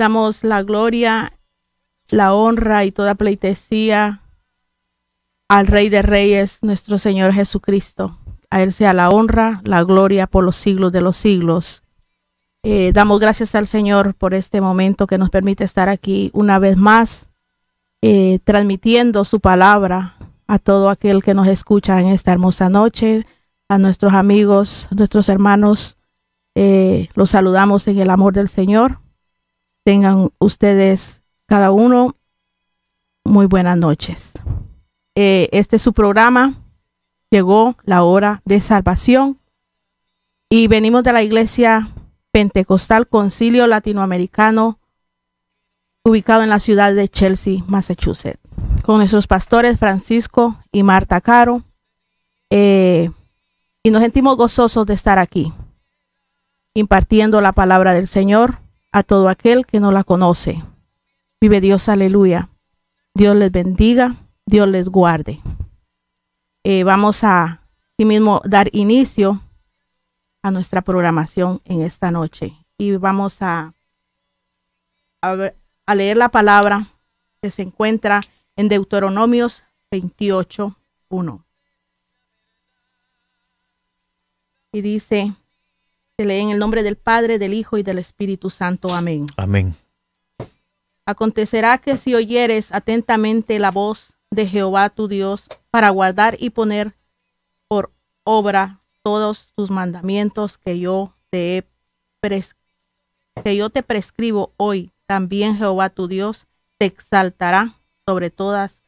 Damos la gloria, la honra y toda pleitesía al Rey de Reyes, nuestro Señor Jesucristo. A Él sea la honra, la gloria por los siglos de los siglos. Eh, damos gracias al Señor por este momento que nos permite estar aquí una vez más, eh, transmitiendo su palabra a todo aquel que nos escucha en esta hermosa noche, a nuestros amigos, nuestros hermanos. Eh, los saludamos en el amor del Señor tengan ustedes cada uno muy buenas noches. Eh, este es su programa. Llegó la hora de salvación y venimos de la iglesia pentecostal concilio latinoamericano ubicado en la ciudad de Chelsea, Massachusetts, con nuestros pastores Francisco y Marta Caro. Eh, y nos sentimos gozosos de estar aquí, impartiendo la palabra del Señor a todo aquel que no la conoce. Vive Dios, aleluya. Dios les bendiga, Dios les guarde. Eh, vamos a mismo dar inicio a nuestra programación en esta noche y vamos a, a, leer la palabra que se encuentra en Deuteronomios 28, 1. Y dice, en el nombre del Padre, del Hijo y del Espíritu Santo. Amén. Amén. Acontecerá que si oyeres atentamente la voz de Jehová tu Dios para guardar y poner por obra todos tus mandamientos que yo te que yo te prescribo hoy, también Jehová tu Dios te exaltará sobre todas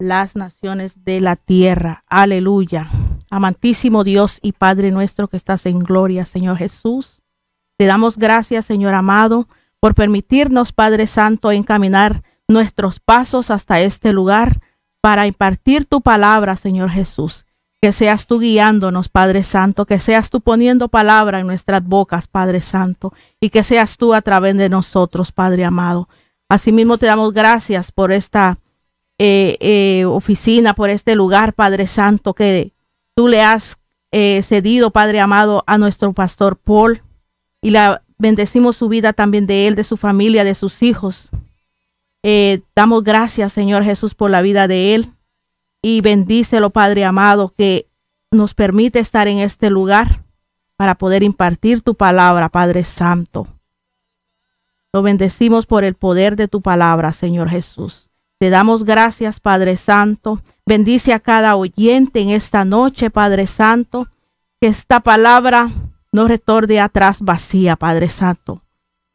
las naciones de la tierra. Aleluya. Amantísimo Dios y Padre nuestro que estás en gloria, Señor Jesús. Te damos gracias, Señor amado, por permitirnos, Padre Santo, encaminar nuestros pasos hasta este lugar para impartir tu palabra, Señor Jesús. Que seas tú guiándonos, Padre Santo, que seas tú poniendo palabra en nuestras bocas, Padre Santo, y que seas tú a través de nosotros, Padre amado. Asimismo, te damos gracias por esta eh, eh, oficina, por este lugar, Padre Santo, que tú le has eh, cedido, Padre amado, a nuestro pastor Paul y la bendecimos su vida también de él, de su familia, de sus hijos. Eh, damos gracias, Señor Jesús, por la vida de él y bendícelo, Padre amado, que nos permite estar en este lugar para poder impartir tu palabra, Padre Santo. Lo bendecimos por el poder de tu palabra, Señor Jesús. Te damos gracias, Padre Santo. Bendice a cada oyente en esta noche, Padre Santo. Que esta palabra no retorne atrás vacía, Padre Santo.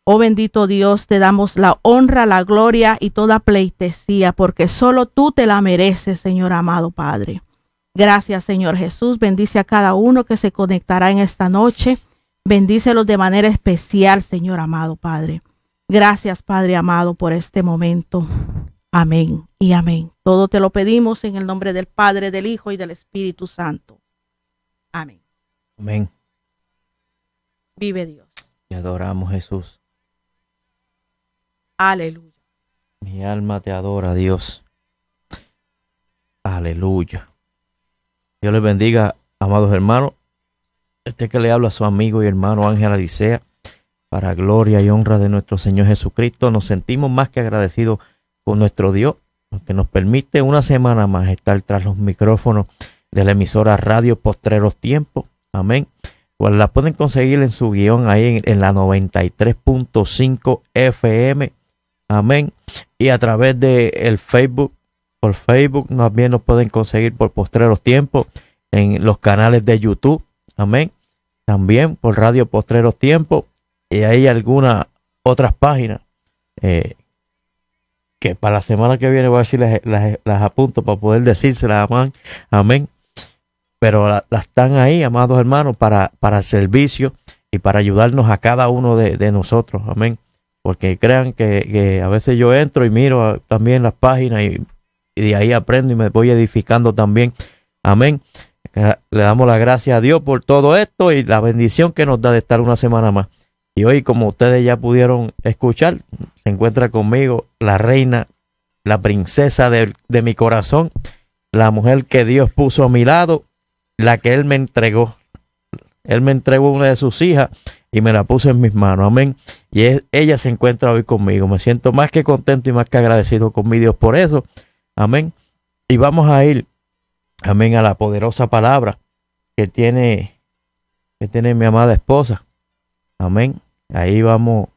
Oh bendito Dios, te damos la honra, la gloria y toda pleitesía, porque solo tú te la mereces, Señor amado Padre. Gracias, Señor Jesús. Bendice a cada uno que se conectará en esta noche. Bendícelos de manera especial, Señor amado Padre. Gracias, Padre amado, por este momento. Amén y amén. Todo te lo pedimos en el nombre del Padre, del Hijo y del Espíritu Santo. Amén. Amén. Vive Dios. Te adoramos, Jesús. Aleluya. Mi alma te adora, Dios. Aleluya. Dios les bendiga, amados hermanos. Este que le habla a su amigo y hermano Ángel Alicea, para gloria y honra de nuestro Señor Jesucristo, nos sentimos más que agradecidos nuestro Dios, que nos permite una semana más estar tras los micrófonos de la emisora Radio Postreros Tiempos. Amén. Pues la pueden conseguir en su guión ahí en, la 93.5 FM. Amén. Y a través de el Facebook, por Facebook también nos pueden conseguir por Postreros Tiempos en los canales de YouTube. Amén. También por Radio Postreros Tiempos. Y hay algunas otras páginas eh, que para la semana que viene voy a decir las, apunto para poder decírselas, amén, amén. Pero las están ahí, amados hermanos, para, para el servicio y para ayudarnos a cada uno de, nosotros, amén. Porque crean que, a veces yo entro y miro también las páginas y, y, de ahí aprendo y me voy edificando también, amén. Le damos las gracias a Dios por todo esto y la bendición que nos da de estar una semana más. Y hoy, como ustedes ya pudieron escuchar, se encuentra conmigo la reina, la princesa de, mi corazón, la mujer que Dios puso a mi lado, la que Él me entregó. Él me entregó una de sus hijas y me la puso en mis manos. Amén. Y ella se encuentra hoy conmigo. Me siento más que contento y más que agradecido con mi Dios por eso. Amén. Y vamos a ir, amén, a la poderosa palabra que tiene, que tiene mi amada esposa. Amén. Ahí vamos,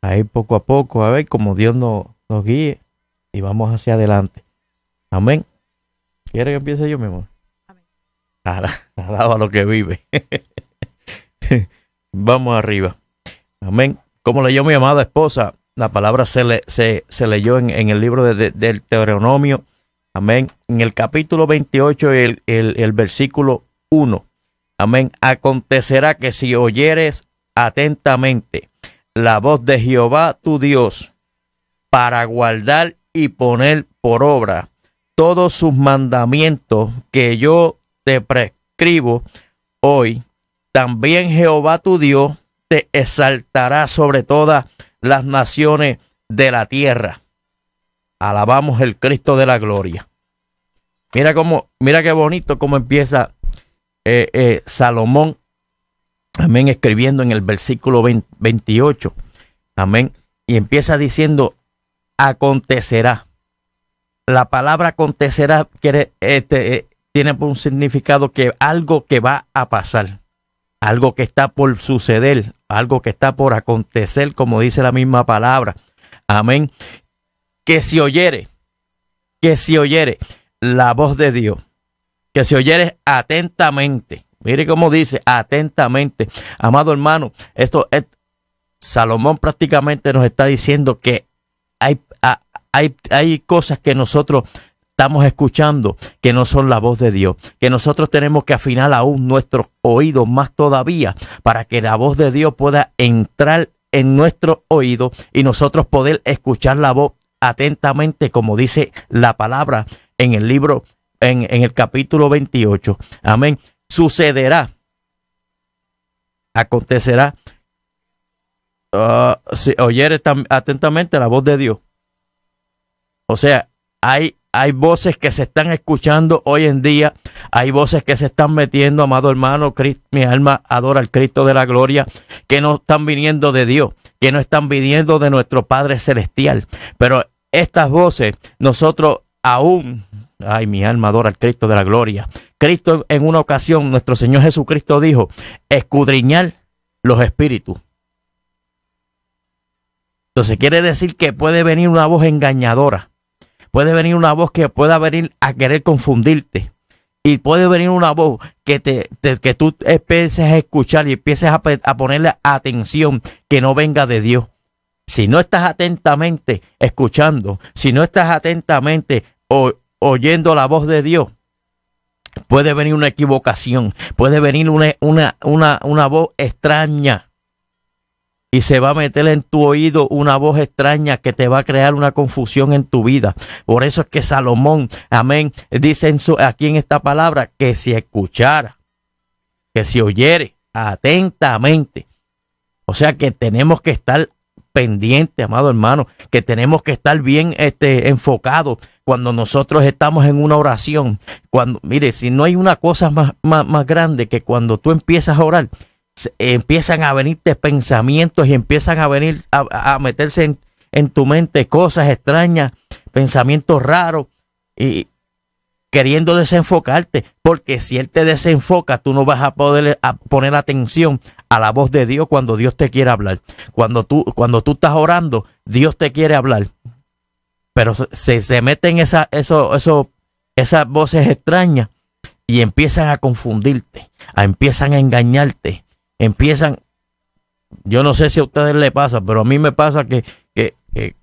ahí poco a poco, a ver cómo Dios nos, nos guíe y vamos hacia adelante. Amén. ¿Quiere que empiece yo mismo? Amén. Alaba lo que vive. vamos arriba. Amén. Como leyó mi amada esposa, la palabra se, se, se leyó en, el libro del Teoronomio. Amén. En el capítulo 28, el, el, el versículo 1. Amén. Acontecerá que si oyeres atentamente la voz de Jehová tu Dios para guardar y poner por obra todos sus mandamientos que yo te prescribo hoy. También Jehová tu Dios te exaltará sobre todas las naciones de la tierra. Alabamos el Cristo de la gloria. Mira cómo, mira qué bonito cómo empieza eh, eh, Salomón amén, escribiendo en el versículo 28, amén, y empieza diciendo, acontecerá. La palabra acontecerá este, eh, tiene un significado que algo que va a pasar, algo que está por suceder, algo que está por acontecer, como dice la misma palabra. Amén. Que se oyere, que se oyere la voz de Dios, que se oyere atentamente, Mire cómo dice, atentamente. Amado hermano, esto es, Salomón prácticamente nos está diciendo que hay, hay, hay cosas que nosotros estamos escuchando que no son la voz de Dios, que nosotros tenemos que afinar aún nuestros oídos más todavía para que la voz de Dios pueda entrar en nuestro oído y nosotros poder escuchar la voz atentamente como dice la palabra en el libro, en, en el capítulo 28. Amén sucederá, acontecerá. Uh, ah, si oyeres atentamente la voz de Dios. O sea, hay, hay voces que se están escuchando hoy en día, hay voces que se están metiendo, amado hermano, mi alma adora al Cristo de la gloria, que no están viniendo de Dios, que no están viniendo de nuestro Padre Celestial. Pero estas voces, nosotros aún, ay, mi alma adora al Cristo de la gloria, Cristo en una ocasión, nuestro Señor Jesucristo dijo, escudriñar los espíritus. Entonces quiere decir que puede venir una voz engañadora, puede venir una voz que pueda venir a querer confundirte y puede venir una voz que, te, que tú empieces a escuchar y empieces a, ponerle atención que no venga de Dios. Si no estás atentamente escuchando, si no estás atentamente oyendo la voz de Dios, Puede venir una equivocación, puede venir una, una, voz extraña y se va a meter en tu oído una voz extraña que te va a crear una confusión en tu vida. Por eso es que Salomón, amén, dice aquí en esta palabra que si escuchara, que si oyere atentamente. O sea que tenemos que estar pendiente amado hermano, que tenemos que estar bien este, enfocados cuando nosotros estamos en una oración. Cuando, mire, si no hay una cosa más, más, grande que cuando tú empiezas a orar, empiezan a venirte pensamientos y empiezan a venir a, meterse en, tu mente cosas extrañas, pensamientos raros y queriendo desenfocarte, porque si él te desenfoca, tú no vas a poder poner atención a la voz de Dios cuando Dios te quiere hablar. Cuando tú, cuando tú estás orando, Dios te quiere hablar. Pero se, se meten esa, eso, eso, esas voces extrañas y empiezan a confundirte, a, empiezan a engañarte, empiezan... Yo no sé si a ustedes les pasa, pero a mí me pasa que, que, que,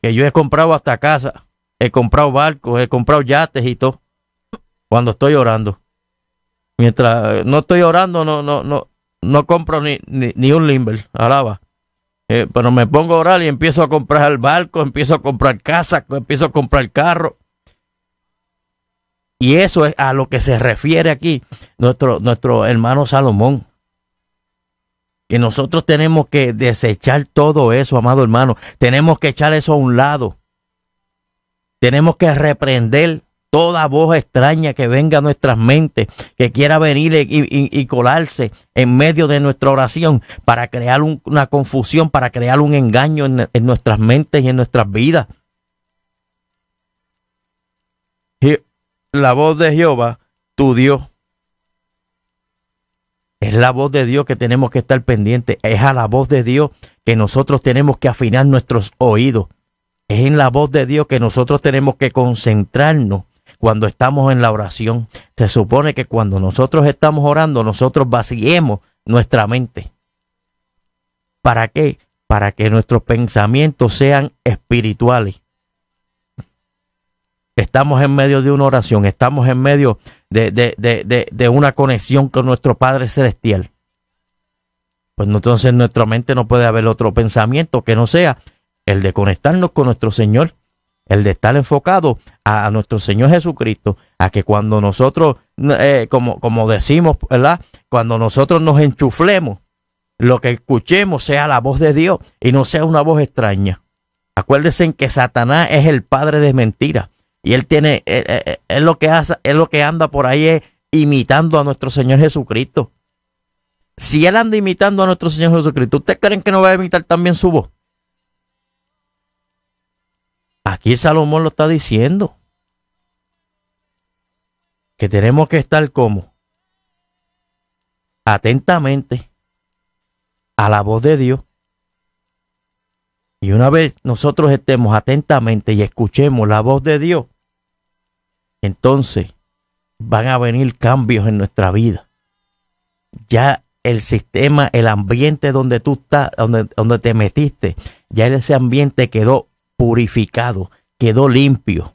que yo he comprado hasta casa, he comprado barcos, he comprado yates y todo, cuando estoy orando mientras no estoy orando, no, no, no, no compro ni, un limber, alaba. Eh, pero me pongo a orar y empiezo a comprar el barco, empiezo a comprar casa, empiezo a comprar carro. Y eso es a lo que se refiere aquí nuestro, nuestro hermano Salomón. Que nosotros tenemos que desechar todo eso, amado hermano. Tenemos que echar eso a un lado. Tenemos que reprender toda voz extraña que venga a nuestras mentes, que quiera venir y, colarse en medio de nuestra oración para crear una confusión, para crear un engaño en, nuestras mentes y en nuestras vidas. la voz de Jehová, tu Dios. Es la voz de Dios que tenemos que estar pendiente. Es a la voz de Dios que nosotros tenemos que afinar nuestros oídos. Es en la voz de Dios que nosotros tenemos que concentrarnos cuando estamos en la oración. Se supone que cuando nosotros estamos orando, nosotros vaciemos nuestra mente. ¿Para qué? Para que nuestros pensamientos sean espirituales. Estamos en medio de una oración, estamos en medio de, una conexión con nuestro Padre Celestial. Pues entonces en nuestra mente no puede haber otro pensamiento que no sea el de conectarnos con nuestro Señor, el de estar enfocado a nuestro Señor Jesucristo, a que cuando nosotros, eh, como, como decimos, ¿verdad? Cuando nosotros nos enchuflemos, lo que escuchemos sea la voz de Dios y no sea una voz extraña. Acuérdense que Satanás es el padre de mentiras y él tiene, eh, eh, él, lo que hace, él lo que anda por ahí es imitando a nuestro Señor Jesucristo. Si él anda imitando a nuestro Señor Jesucristo, ¿ustedes creen que no va a imitar también su voz? Aquí Salomón lo está diciendo que tenemos que estar como atentamente a la voz de Dios. Y una vez nosotros estemos atentamente y escuchemos la voz de Dios, entonces van a venir cambios en nuestra vida. Ya el sistema, el ambiente donde tú estás, donde, donde te metiste, ya ese ambiente quedó purificado, quedó limpio.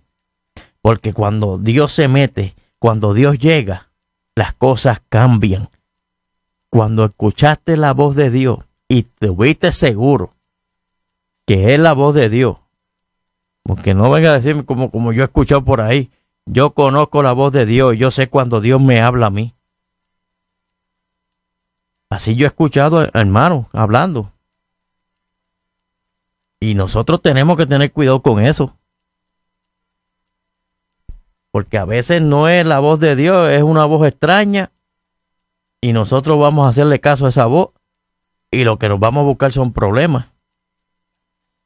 Porque cuando Dios se mete cuando Dios llega, las cosas cambian. Cuando escuchaste la voz de Dios y estuviste seguro que es la voz de Dios, porque no venga a decirme como, como yo he escuchado por ahí, yo conozco la voz de Dios, yo sé cuando Dios me habla a mí. Así yo he escuchado hermano, hablando. Y nosotros tenemos que tener cuidado con eso. Porque a veces no es la voz de Dios, es una voz extraña. Y nosotros vamos a hacerle caso a esa voz. Y lo que nos vamos a buscar son problemas.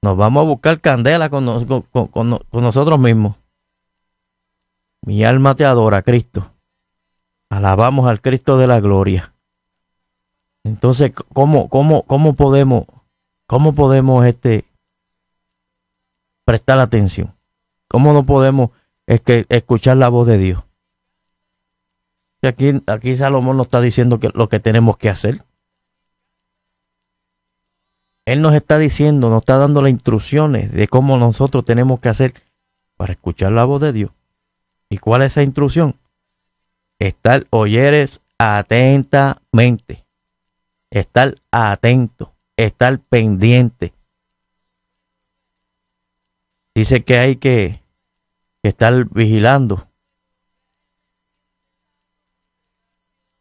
Nos vamos a buscar candela con, nosotros mismos. Mi alma te adora, Cristo. Alabamos al Cristo de la gloria. Entonces, ¿cómo, cómo, cómo podemos, cómo podemos este, prestar atención? ¿Cómo no podemos es que escuchar la voz de Dios. Y aquí, aquí Salomón nos está diciendo que lo que tenemos que hacer. Él nos está diciendo, nos está dando las instrucciones de cómo nosotros tenemos que hacer para escuchar la voz de Dios. ¿Y cuál es esa instrucción? Estar oyeres atentamente. Estar atento. Estar pendiente. Dice que hay que que estar vigilando.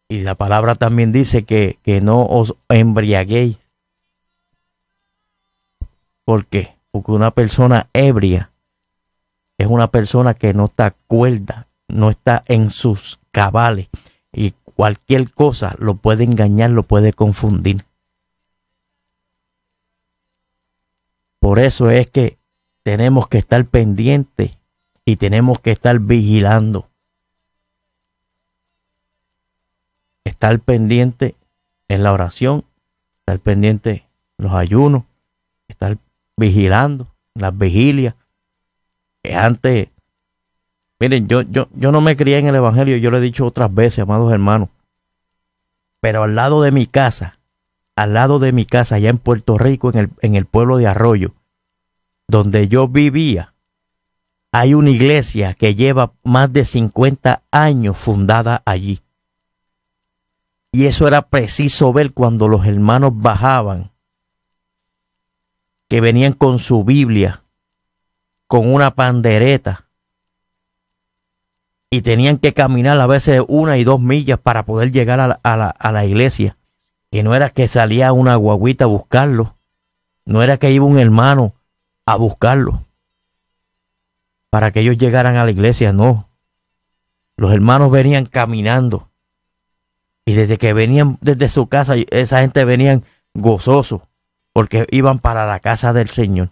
Y la palabra también dice que, no os embriaguéis. Porque una persona ebria es una persona que no está cuerda, no está en sus cabales. Y cualquier cosa lo puede engañar, lo puede confundir. Por eso es que tenemos que estar pendientes y tenemos que estar vigilando. Estar pendiente en la oración, estar pendiente en los ayunos, estar vigilando las vigilias. Que antes, miren, yo, yo, no me crié en el Evangelio, yo lo he dicho otras veces, amados hermanos. Pero al lado de mi casa, al lado de mi casa, allá en Puerto Rico, en el pueblo de Arroyo, donde yo vivía, hay una iglesia que lleva más de 50 años fundada allí. Y eso era preciso ver cuando los hermanos bajaban, que venían con su Biblia, con una pandereta, y tenían que caminar a veces una y dos millas para poder llegar a la, iglesia. Que no era que salía una guaguita a buscarlo, no era que iba un hermano a buscarlo para que ellos llegaran a la iglesia, no. Los hermanos venían caminando. Y desde que venían desde su casa, esa gente venían gozosos, porque iban para la casa del Señor.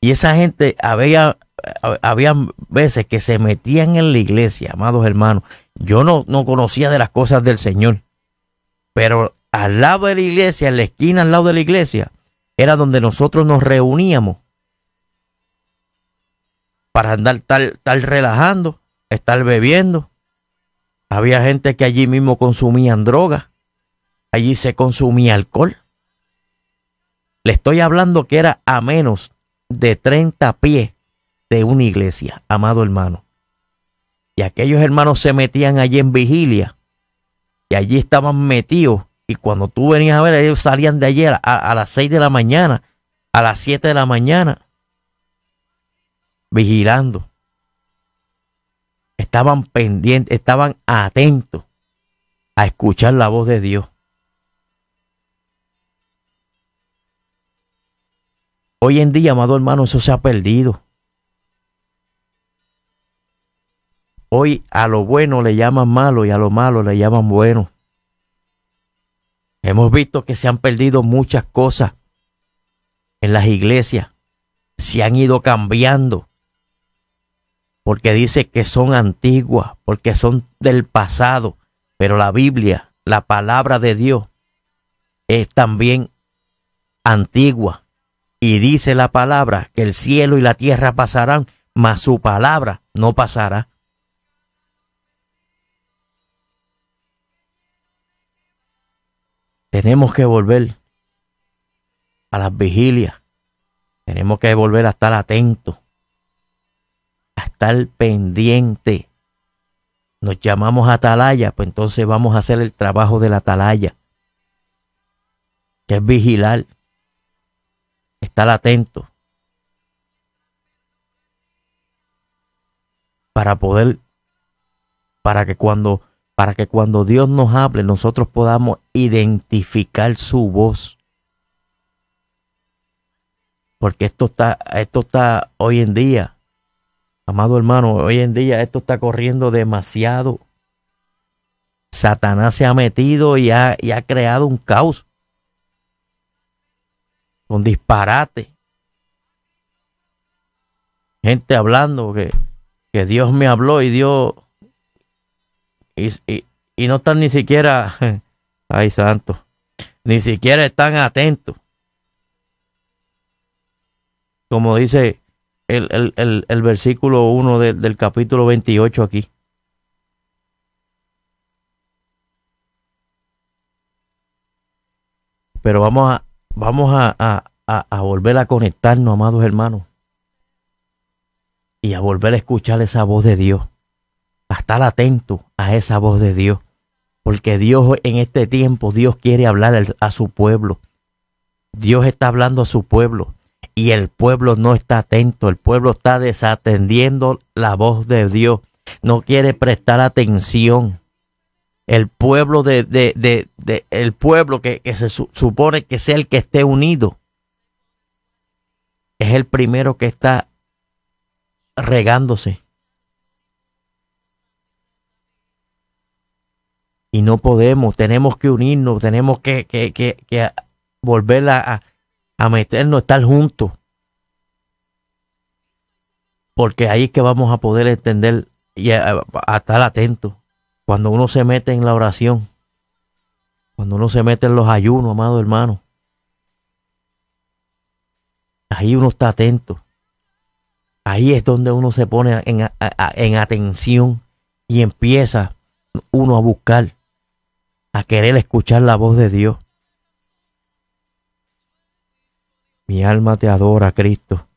Y esa gente había, había veces que se metían en la iglesia, amados hermanos. Yo no, no conocía de las cosas del Señor. Pero al lado de la iglesia, en la esquina al lado de la iglesia, era donde nosotros nos reuníamos para andar tal, tal relajando, estar bebiendo. Había gente que allí mismo consumían drogas. Allí se consumía alcohol. Le estoy hablando que era a menos de 30 pies de una iglesia, amado hermano. Y aquellos hermanos se metían allí en vigilia. Y allí estaban metidos. Y cuando tú venías a ver, ellos salían de ayer a, a las 6 de la mañana, a las 7 de la mañana vigilando. Estaban pendientes, estaban atentos a escuchar la voz de Dios. Hoy en día, amado hermano, eso se ha perdido. Hoy a lo bueno le llaman malo y a lo malo le llaman bueno. Hemos visto que se han perdido muchas cosas en las iglesias. Se han ido cambiando porque dice que son antiguas, porque son del pasado, pero la Biblia, la palabra de Dios, es también antigua. Y dice la palabra que el cielo y la tierra pasarán, mas su palabra no pasará. Tenemos que volver a las vigilias. Tenemos que volver a estar atentos a estar pendiente. Nos llamamos atalaya, pues entonces vamos a hacer el trabajo de la atalaya, que es vigilar, estar atento, para poder, para que cuando, para que cuando Dios nos hable, nosotros podamos identificar su voz porque esto está, esto está hoy en día Amado hermano, hoy en día esto está corriendo demasiado. Satanás se ha metido y ha, creado un caos con disparate. Gente hablando que, Dios me habló y Dios... Y, y no están ni siquiera... Ay, santo. Ni siquiera están atentos. Como dice el, versículo 1 del capítulo 28 aquí. Pero vamos a, vamos a, volver a conectarnos, amados hermanos. Y a volver a escuchar esa voz de Dios. A estar atento a esa voz de Dios. Porque Dios en este tiempo, Dios quiere hablar a su pueblo. Dios está hablando a su pueblo y el pueblo no está atento, el pueblo está desatendiendo la voz de Dios, no quiere prestar atención. El pueblo de, de, el pueblo que, que se supone que sea el que esté unido es el primero que está regándose. Y no podemos, tenemos que unirnos, tenemos que, que, que, que volver a, a meternos, estar juntos. Porque ahí es que vamos a poder entender y a, estar atentos. Cuando uno se mete en la oración, cuando uno se mete en los ayunos, amado hermano, ahí uno está atento. Ahí es donde uno se pone en atención y empieza uno a buscar, a querer escuchar la voz de Dios. Mi alma te adora, Cristo.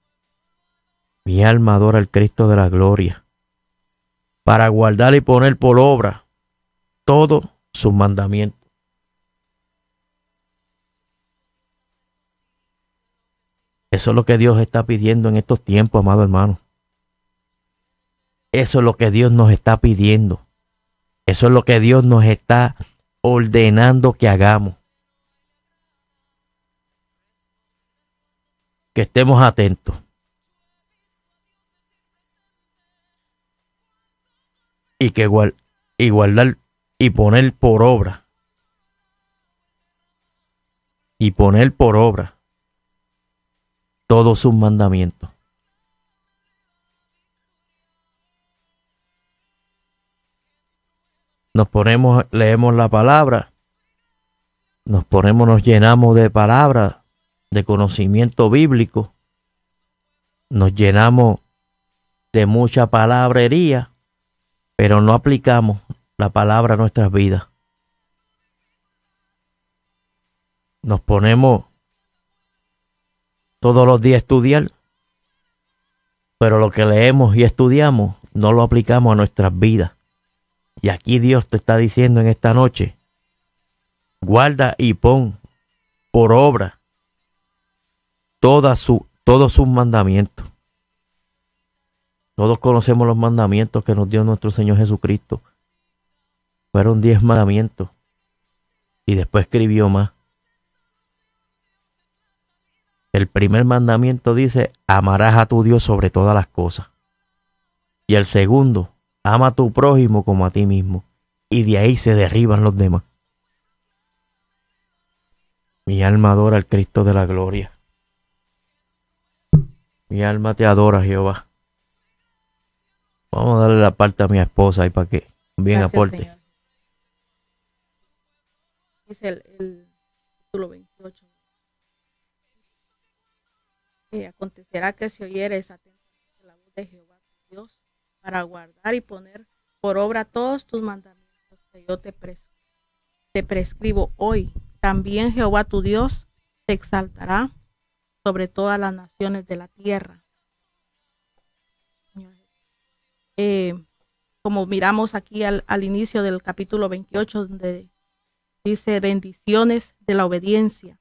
Mi alma adora al Cristo de la gloria. Para guardar y poner por obra todos sus mandamientos. Eso es lo que Dios está pidiendo en estos tiempos, amado hermano. Eso es lo que Dios nos está pidiendo. Eso es lo que Dios nos está ordenando que hagamos. que estemos atentos. Y que igual, y guardar y poner por obra. Y poner por obra todos sus mandamientos. Nos ponemos, leemos la palabra, nos ponemos, nos llenamos de palabras de conocimiento bíblico, nos llenamos de mucha palabrería, pero no aplicamos la palabra a nuestras vidas. Nos ponemos todos los días a estudiar, pero lo que leemos y estudiamos no lo aplicamos a nuestras vidas. Y aquí Dios te está diciendo en esta noche, guarda y pon por obra su, todos sus mandamientos. Todos conocemos los mandamientos que nos dio nuestro Señor Jesucristo. Fueron diez mandamientos. Y después escribió más. El primer mandamiento dice, amarás a tu Dios sobre todas las cosas. Y el segundo, ama a tu prójimo como a ti mismo. Y de ahí se derriban los demás. Mi alma adora al Cristo de la gloria. Mi alma te adora, Jehová. Vamos a darle la parte a mi esposa y para que bien aporte. Señor. Es el, el título 28. acontecerá que si oyeres atentamente la voz de Jehová tu Dios para guardar y poner por obra todos tus mandamientos que yo te prescribo hoy, también Jehová tu Dios te exaltará sobre todas las naciones de la tierra. Eh, como miramos aquí al, inicio del capítulo 28, donde dice bendiciones de la obediencia.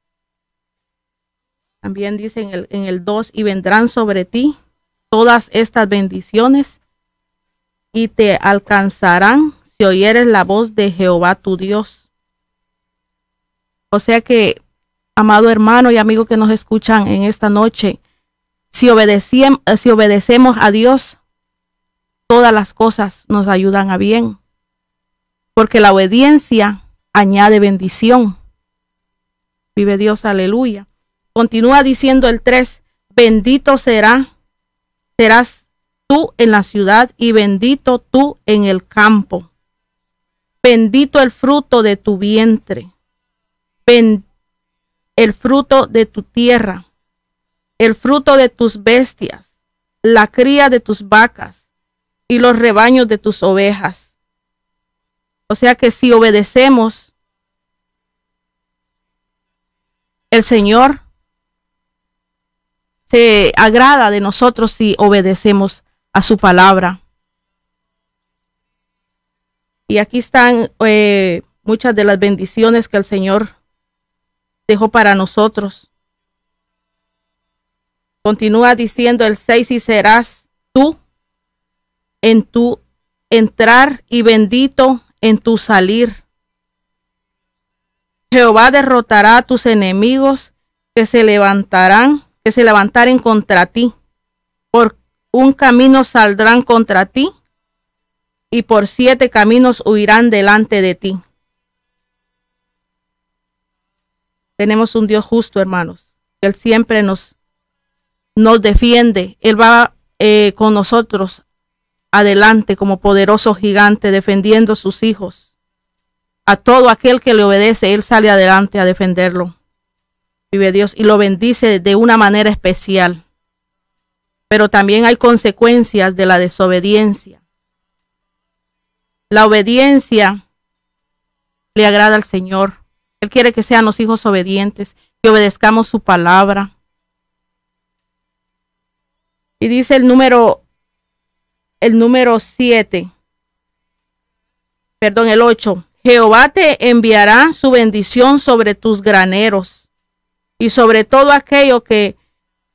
También dice en el, en el 2, y vendrán sobre ti todas estas bendiciones y te alcanzarán si oyeres la voz de Jehová tu Dios. O sea que amado hermano y amigo que nos escuchan en esta noche, si, obedecemos, eh, obedecemos a Dios, todas las cosas nos ayudan a bien, porque la obediencia añade bendición. Vive Dios, aleluya. Continúa diciendo el 3, bendito será, serás tú en la ciudad y bendito tú en el campo. Bendito el fruto de tu vientre. Bendito el fruto de tu tierra, el fruto de tus bestias, la cría de tus vacas y los rebaños de tus ovejas. O sea que si obedecemos, el Señor se agrada de nosotros si obedecemos a su palabra. Y aquí están eh, muchas de las bendiciones que el Señor dejó para nosotros. Continúa diciendo el 6 y serás tú en tu entrar y bendito en tu salir. Jehová derrotará a tus enemigos que se levantarán, que se levantaren contra ti. Por un camino saldrán contra ti y por siete caminos huirán delante de ti. Tenemos un Dios justo, hermanos. Él siempre nos, nos defiende. Él va eh, con nosotros adelante como poderoso gigante defendiendo sus hijos. A todo aquel que le obedece, Él sale adelante a defenderlo. Vive Dios y lo bendice de una manera especial. Pero también hay consecuencias de la desobediencia. La obediencia le agrada al Señor él quiere que sean los hijos obedientes, que obedezcamos su palabra. Y dice el número, el número 7, perdón, el 8. Jehová te enviará su bendición sobre tus graneros y sobre todo aquello que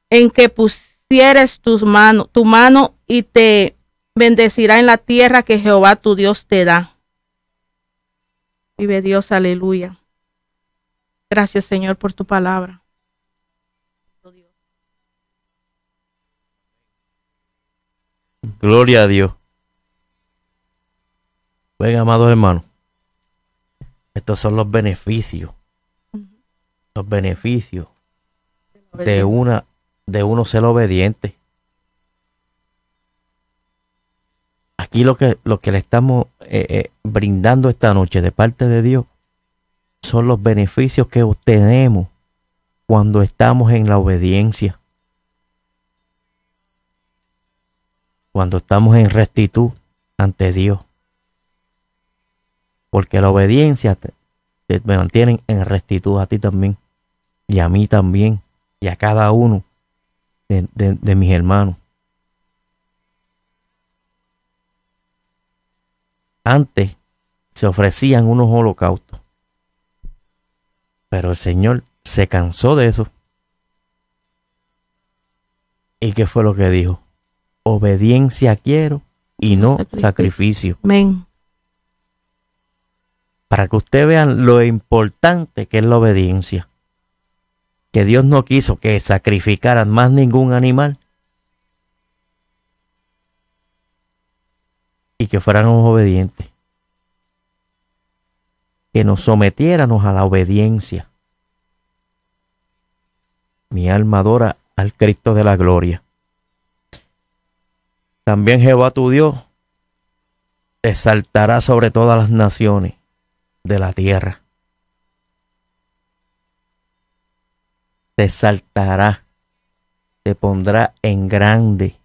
en que pusieres tus tu mano y te bendecirá en la tierra que Jehová tu Dios te da. Vive Dios, aleluya. Gracias, Señor, por tu palabra. Gloria a Dios. Ven, amados hermanos. Estos son los beneficios. Los beneficios de una de uno ser obediente. Aquí lo que, lo que le estamos eh, eh, brindando esta noche de parte de Dios son los beneficios que obtenemos cuando estamos en la obediencia, cuando estamos en rectitud ante Dios. Porque la obediencia te, mantiene en rectitud a ti también, y a mí también, y a cada uno de mis hermanos. Antes se ofrecían unos holocaustos pero el Señor se cansó de eso. ¿Y qué fue lo que dijo? Obediencia quiero y no sacrificio. Para que usted vea lo importante que es la obediencia. Que Dios no quiso que sacrificaran más ningún animal. Y que fueran obedientes que nos sometiéramos a la obediencia. Mi alma adora al Cristo de la gloria. También Jehová tu Dios te exaltará sobre todas las naciones de la tierra. Te exaltará, te pondrá en grande.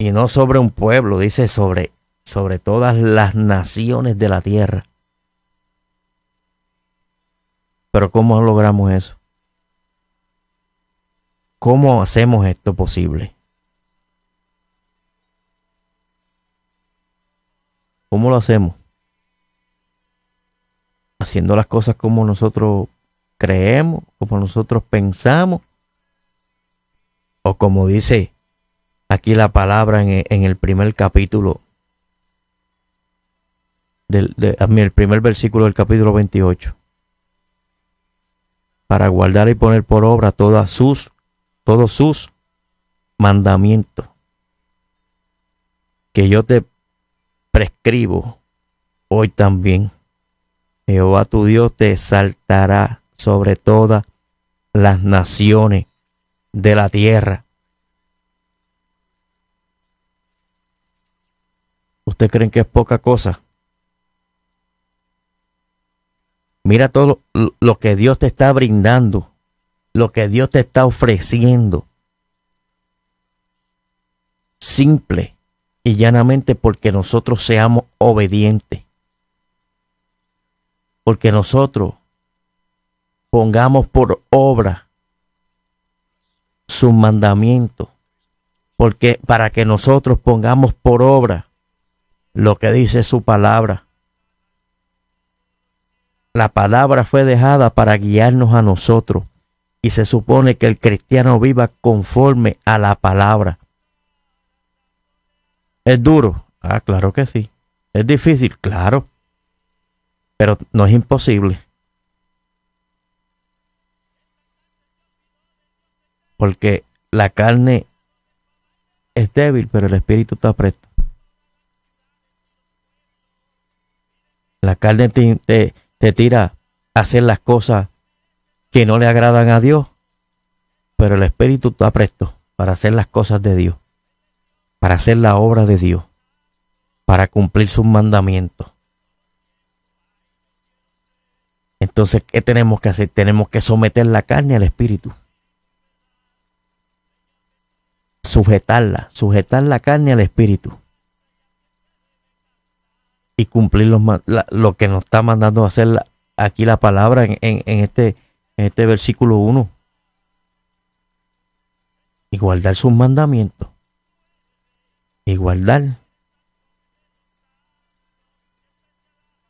Y no sobre un pueblo, dice sobre sobre todas las naciones de la tierra. Pero ¿cómo logramos eso? ¿Cómo hacemos esto posible? ¿Cómo lo hacemos? Haciendo las cosas como nosotros creemos, como nosotros pensamos, o como dice aquí la palabra en, el primer capítulo del, el primer versículo del capítulo 28, para guardar y poner por obra todas sus, todos sus mandamientos que yo te prescribo hoy también. Jehová tu Dios te exaltará sobre todas las naciones de la tierra. ¿Usted creen que es poca cosa? Mira todo lo, que Dios te está brindando, lo que Dios te está ofreciendo. Simple y llanamente porque nosotros seamos obedientes. Porque nosotros pongamos por obra Su mandamiento. Porque para que nosotros pongamos por obra lo que dice su palabra. La palabra fue dejada para guiarnos a nosotros y se supone que el cristiano viva conforme a la palabra. ¿Es duro? Ah, claro que sí. ¿Es difícil? Claro. Pero no es imposible. Porque la carne es débil, pero el espíritu está presto. La carne te, te tira a hacer las cosas que no le agradan a Dios, pero el Espíritu está presto para hacer las cosas de Dios, para hacer la obra de Dios, para cumplir sus mandamientos. Entonces, ¿qué tenemos que hacer? Tenemos que someter la carne al Espíritu. Sujetarla, sujetar la carne al Espíritu y cumplir lo que nos está mandando hacer aquí la palabra en, este, este versículo 1. Y guardar sus mandamientos. Y guardar.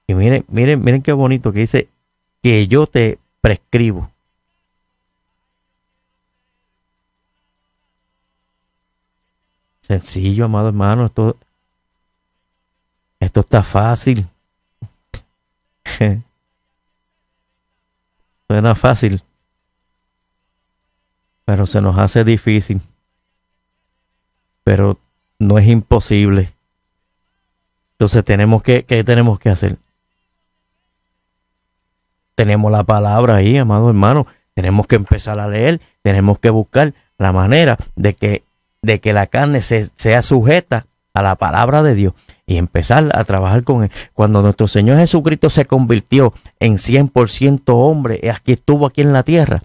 Y miren, miren, miren qué bonito que dice que yo te prescribo. Sencillo, amado hermano, esto esto está fácil. Suena fácil. Pero se nos hace difícil. Pero no es imposible. Entonces tenemos que, ¿qué tenemos que hacer? Tenemos la palabra ahí, amado hermano. Tenemos que empezar a leer. Tenemos que buscar la manera de que, de que la carne sea sujeta a la palabra de Dios y empezar a trabajar con él. Cuando nuestro Señor Jesucristo se convirtió en 100% hombre, aquí estuvo aquí en la tierra.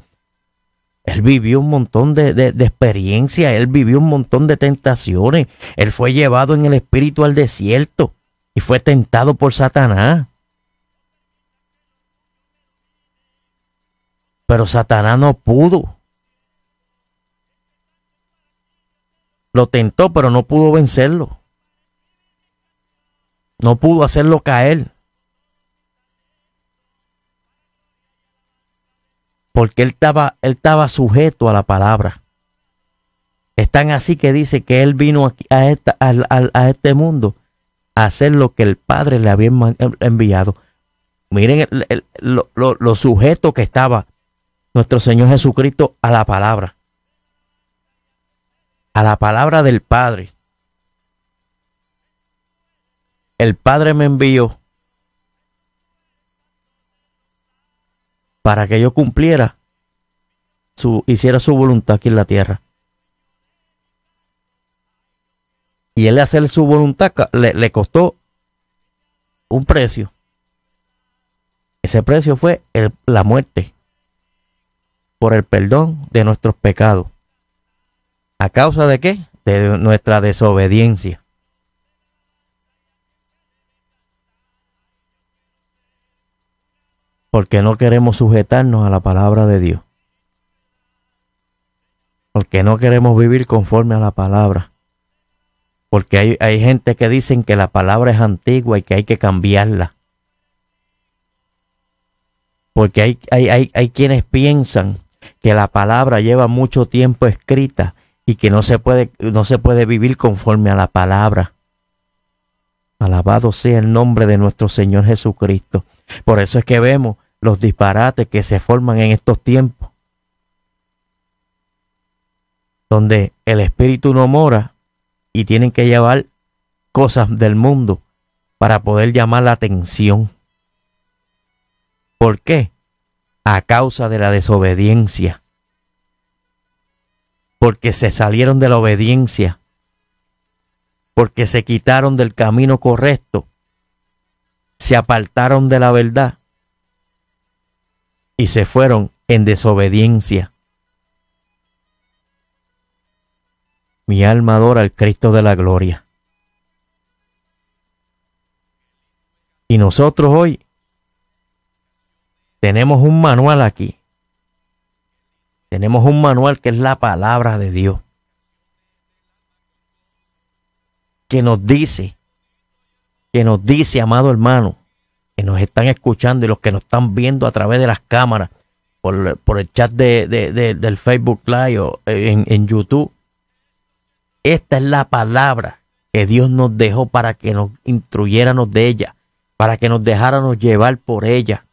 Él vivió un montón de, de, de experiencias, él vivió un montón de tentaciones, él fue llevado en el espíritu al desierto y fue tentado por Satanás. Pero Satanás no pudo. Lo tentó, pero no pudo vencerlo. No pudo hacerlo caer. Porque él estaba, él estaba sujeto a la palabra. Están así que dice que él vino a, este mundo a hacer lo que el Padre le había enviado. Miren lo sujeto que estaba nuestro Señor Jesucristo a la palabra. A la palabra del Padre el Padre me envió para que yo cumpliera su, hiciera su voluntad aquí en la tierra. Y él hacer su voluntad le, costó un precio. Ese precio fue la muerte por el perdón de nuestros pecados. ¿A causa de qué? De nuestra desobediencia. porque no queremos sujetarnos a la palabra de Dios. Porque no queremos vivir conforme a la palabra. Porque hay, gente que dicen que la palabra es antigua y que hay que cambiarla. Porque hay, hay, quienes piensan que la palabra lleva mucho tiempo escrita y que no se puede, no se puede vivir conforme a la palabra. Alabado sea el nombre de nuestro Señor Jesucristo. Por eso es que vemos los disparates que se forman en estos tiempos, donde el espíritu no mora y tienen que llevar cosas del mundo para poder llamar la atención. ¿Por qué? A causa de la desobediencia. Porque se salieron de la obediencia. Porque se quitaron del camino correcto. Se apartaron de la verdad y se fueron en desobediencia. Mi alma adora al Cristo de la gloria. Y nosotros hoy tenemos un manual aquí. Tenemos un manual que es la palabra de Dios. Que nos dice, que nos dice, amado hermano, que nos están escuchando y los que nos están viendo a través de las cámaras, por, el chat del Facebook Live o en, YouTube. Esta es la palabra que Dios nos dejó para que nos instruyéramos de ella, para que nos dejáramos llevar por ella.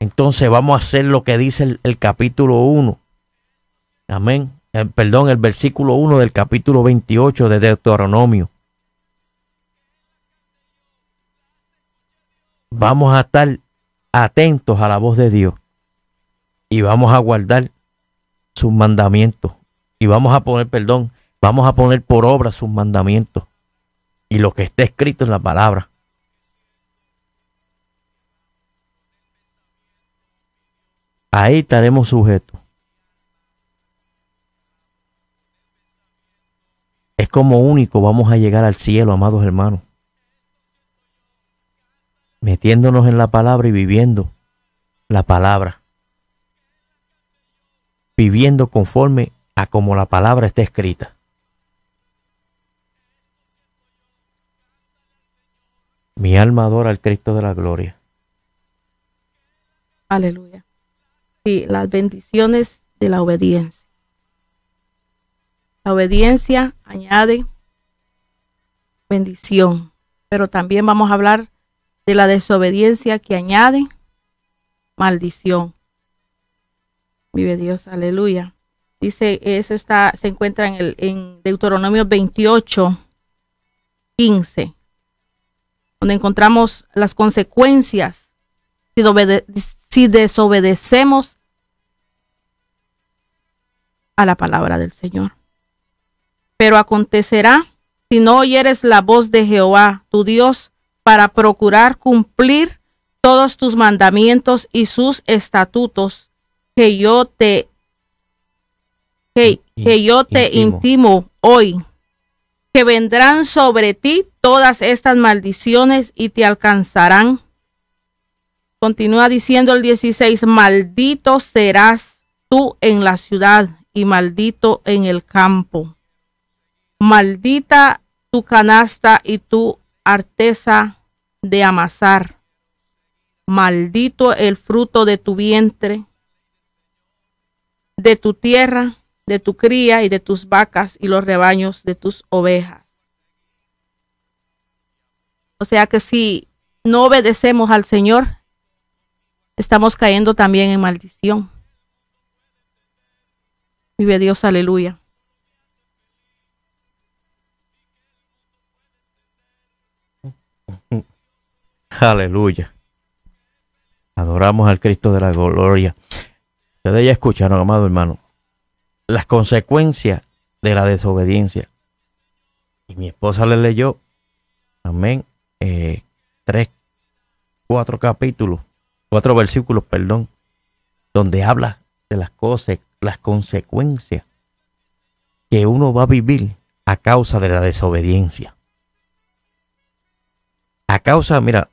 Entonces vamos a hacer lo que dice el, capítulo 1. Amén. Eh, perdón, el versículo 1 del capítulo 28 de Deuteronomio. vamos a estar atentos a la voz de Dios y vamos a guardar sus mandamientos y vamos a poner, perdón, vamos a poner por obra sus mandamientos y lo que está escrito en la palabra. Ahí estaremos sujetos. Es como único vamos a llegar al cielo, amados hermanos metiéndonos en la palabra y viviendo la palabra. Viviendo conforme a como la palabra está escrita. Mi alma adora al Cristo de la gloria. Aleluya. Y las bendiciones de la obediencia. La obediencia añade bendición, pero también vamos a hablar de la desobediencia que añade maldición. Vive Dios, aleluya. Dice, eso está, se encuentra en, el, en Deuteronomio 28, 15, donde encontramos las consecuencias si, si desobedecemos a la palabra del Señor. Pero acontecerá si no oyeres la voz de Jehová, tu Dios, para procurar cumplir todos tus mandamientos y sus estatutos que yo te que, yo te intimo. hoy que vendrán sobre ti todas estas maldiciones y te alcanzarán Continúa diciendo el 16, maldito serás tú en la ciudad y maldito en el campo. Maldita tu canasta y tu artesa de amasar. Maldito el fruto de tu vientre, de tu tierra, de tu cría y de tus vacas y los rebaños de tus ovejas. O sea que si no obedecemos al Señor, estamos cayendo también en maldición. Vive Dios, aleluya. Aleluya. Adoramos al Cristo de la gloria. Ustedes ya escucharon, amado hermano, las consecuencias de la desobediencia. Y mi esposa le leyó, amén, eh, tres, cuatro capítulos, cuatro versículos, perdón, donde habla de las cosas, las consecuencias que uno va a vivir a causa de la desobediencia. A causa, mira,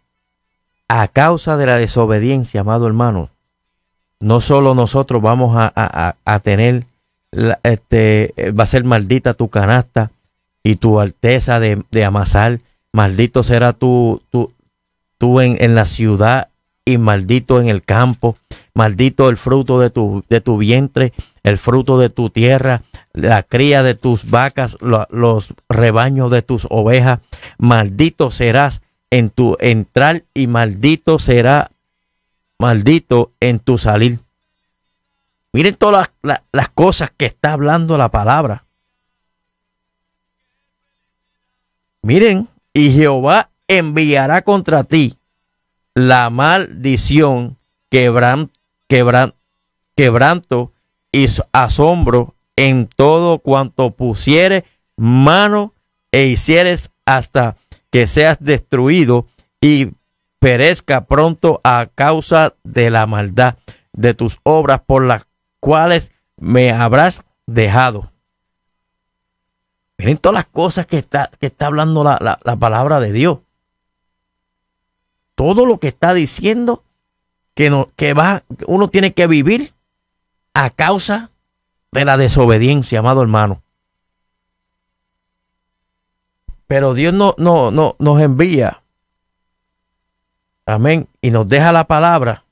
a causa de la desobediencia, amado hermano, no solo nosotros vamos a, tener, este, eh, va a ser maldita tu canasta y tu alteza de, de maldito será tú tu, tu, en, en, la ciudad y maldito en el campo, maldito el fruto de tu, de tu vientre, el fruto de tu tierra, la cría de tus vacas, los rebaños de tus ovejas, maldito serás en tu entrar y maldito será maldito en tu salir. Miren todas las, cosas que está hablando la palabra. Miren, y Jehová enviará contra ti la maldición, quebran, quebranto y asombro en todo cuanto pusieres mano e hicieres hasta que seas destruido y perezca pronto a causa de la maldad de tus obras por las cuales me habrás dejado. Miren todas las cosas que está, que está hablando la, palabra de Dios. Todo lo que está diciendo que, no, que va, uno tiene que vivir a causa de la desobediencia, amado hermano. Pero Dios no, no, no, nos envía. Amén. Y nos deja la palabra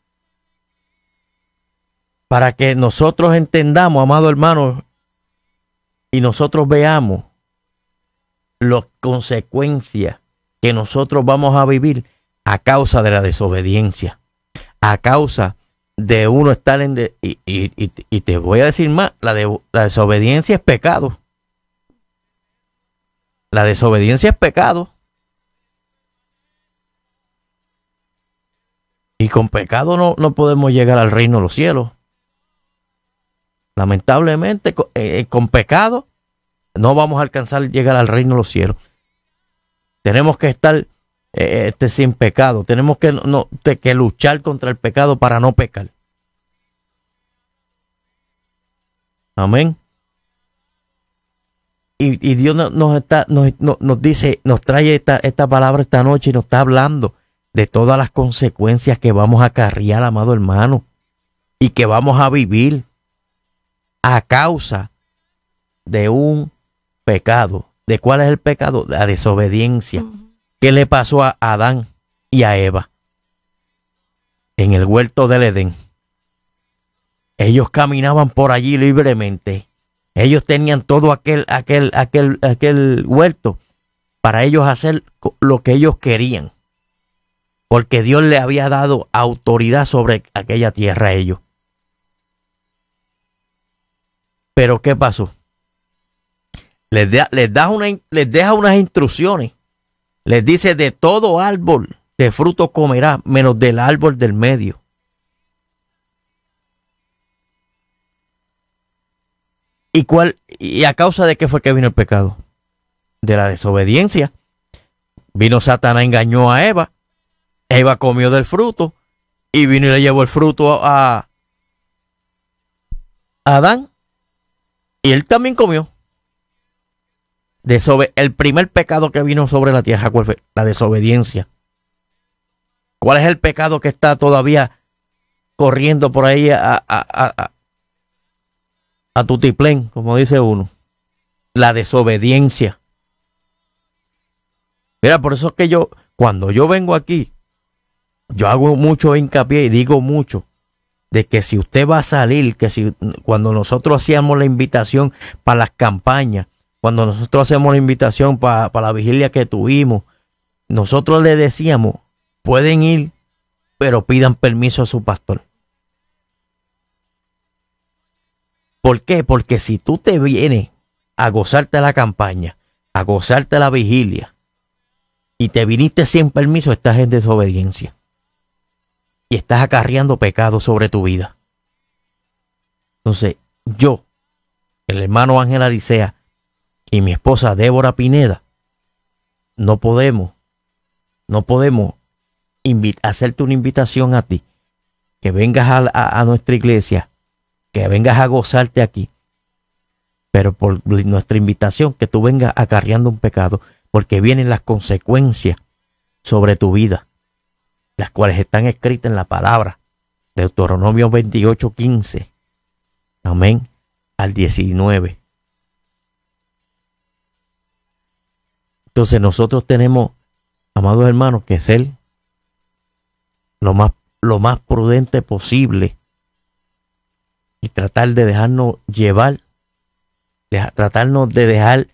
para que nosotros entendamos, amado hermano, y nosotros veamos las consecuencias que nosotros vamos a vivir a causa de la desobediencia, a causa de uno estar en... y, te voy a decir más, la, de, la desobediencia es pecado. La desobediencia es pecado. Y con pecado no, no podemos llegar al reino de los cielos. Lamentablemente, eh, eh, con, pecado no vamos a alcanzar llegar al reino de los cielos. Tenemos que estar eh, este, sin pecado. Tenemos que, no, que luchar contra el pecado para no pecar. Amén. Y, Dios nos, nos, dice, nos trae esta, esta palabra esta noche y nos está hablando de todas las consecuencias que vamos a acarrear, amado hermano, y que vamos a vivir a causa de un pecado. ¿De cuál es el pecado? La desobediencia. ¿Qué le pasó a Adán y a Eva? En el huerto del Edén. Ellos caminaban por allí libremente ellos tenían todo aquel, aquel, aquel, aquel huerto para ellos hacer lo que ellos querían. Porque Dios le había dado autoridad sobre aquella tierra a ellos. Pero ¿qué pasó? Les, les, da una, les deja unas instrucciones. Les dice, de todo árbol de fruto comerá, menos del árbol del medio. ¿Y, cuál, ¿Y a causa de qué fue que vino el pecado? De la desobediencia. Vino Satanás, engañó a Eva. Eva comió del fruto. Y vino y le llevó el fruto a, a Adán. Y él también comió. el primer pecado que vino sobre la tierra, ¿cuál fue? La desobediencia. ¿Cuál es el pecado que está todavía corriendo por ahí a, a, a tu tiplén, como dice uno. La desobediencia. Mira, por eso es que yo, cuando yo vengo aquí, yo hago mucho hincapié y digo mucho de que si usted va a salir, que si cuando nosotros hacíamos la invitación para las campañas, cuando nosotros hacíamos la invitación para, para la vigilia que tuvimos, nosotros le decíamos, pueden ir, pero pidan permiso a su pastor. ¿Por qué? Porque si tú te vienes a gozarte la campaña, a gozarte la vigilia, y te viniste sin permiso, estás en desobediencia. Y estás acarreando pecado sobre tu vida. Entonces, yo, el hermano Ángel Aricea y mi esposa Débora Pineda, no podemos, no podemos hacerte una invitación a ti, que vengas a nuestra iglesia que vengas a gozarte aquí, pero por nuestra invitación, que tú vengas acarreando un pecado, porque vienen las consecuencias sobre tu vida, las cuales están escritas en la palabra. Deuteronomio 28, 15. Amén. Al 19. Entonces nosotros tenemos, amados hermanos, que ser lo más, lo más prudente posible y tratar de dejarnos llevar, tratarnos de dejar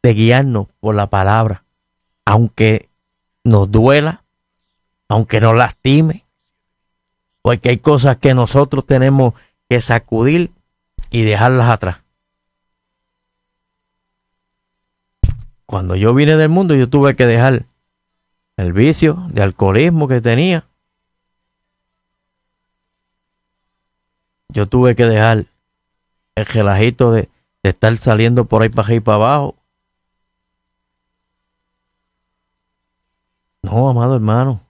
de guiarnos por la palabra, aunque nos duela, aunque nos lastime, porque hay cosas que nosotros tenemos que sacudir y dejarlas atrás. Cuando yo vine del mundo, yo tuve que dejar el vicio de alcoholismo que tenía, yo tuve que dejar el relajito de, estar saliendo por ahí para allá y para abajo. No, amado hermano.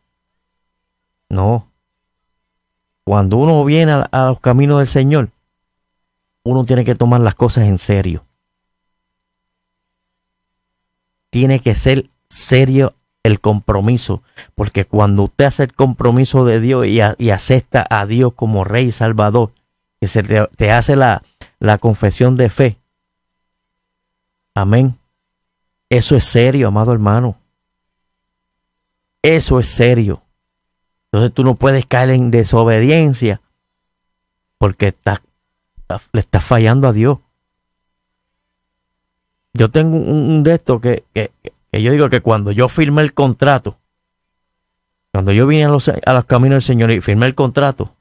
No. Cuando uno viene a, los caminos del Señor, uno tiene que tomar las cosas en serio. Tiene que ser serio el compromiso, porque cuando usted hace el compromiso de Dios y, y acepta a Dios como Rey y Salvador, que se te, hace la, confesión de fe. Amén. Eso es serio, amado hermano. Eso es serio. Entonces tú no puedes caer en desobediencia porque le estás fallando a Dios. Yo tengo un, de estos que, yo digo que cuando yo firmé el contrato, cuando yo vine a los, a los caminos del Señor y firmé el contrato,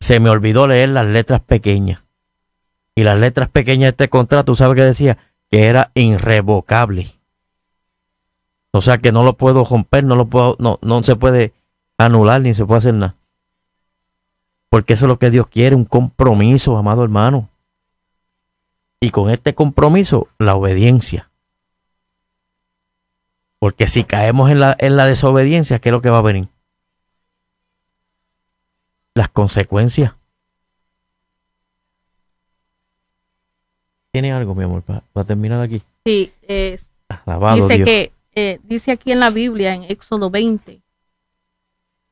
se me olvidó leer las letras pequeñas. Y las letras pequeñas de este contrato, ¿sabes qué decía? Que era irrevocable. O sea que no lo puedo romper, no lo puedo, no, no se puede anular ni se puede hacer nada. Porque eso es lo que Dios quiere, un compromiso, amado hermano. Y con este compromiso, la obediencia. Porque si caemos en la, en la desobediencia, ¿qué es lo que va a venir? las consecuencias. ¿Tiene algo, mi amor, para, terminar aquí? Sí, es, dice que, eh, dice aquí en la Biblia, en Éxodo 20,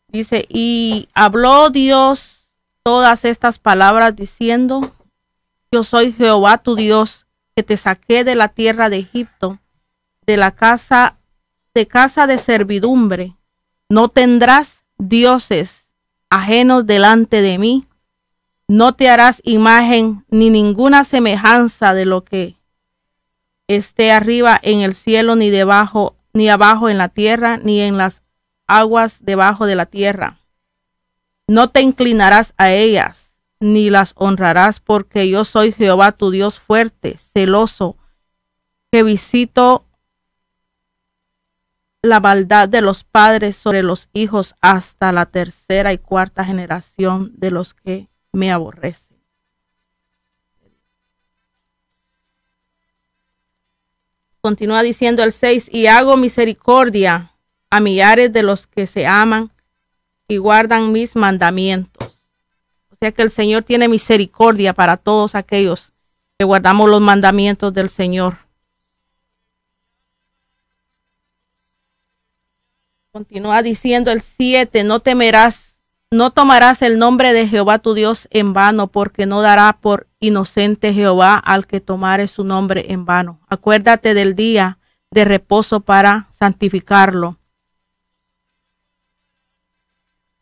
dice, y habló Dios todas estas palabras diciendo, yo soy Jehová tu Dios, que te saqué de la tierra de Egipto, de la casa, de casa de servidumbre. No tendrás dioses ajenos delante de mí. No te harás imagen ni ninguna semejanza de lo que esté arriba en el cielo, ni debajo, ni abajo en la tierra, ni en las aguas debajo de la tierra. No te inclinarás a ellas, ni las honrarás, porque yo soy Jehová tu Dios fuerte, celoso, que visito la maldad de los padres sobre los hijos hasta la tercera y cuarta generación de los que me aborrecen. Continúa diciendo el 6, y hago misericordia a millares de los que se aman y guardan mis mandamientos. O sea que el Señor tiene misericordia para todos aquellos que guardamos los mandamientos del Señor. Continúa diciendo el 7, no temerás, no tomarás el nombre de Jehová tu Dios en vano, porque no dará por inocente Jehová al que tomare su nombre en vano. Acuérdate del día de reposo para santificarlo.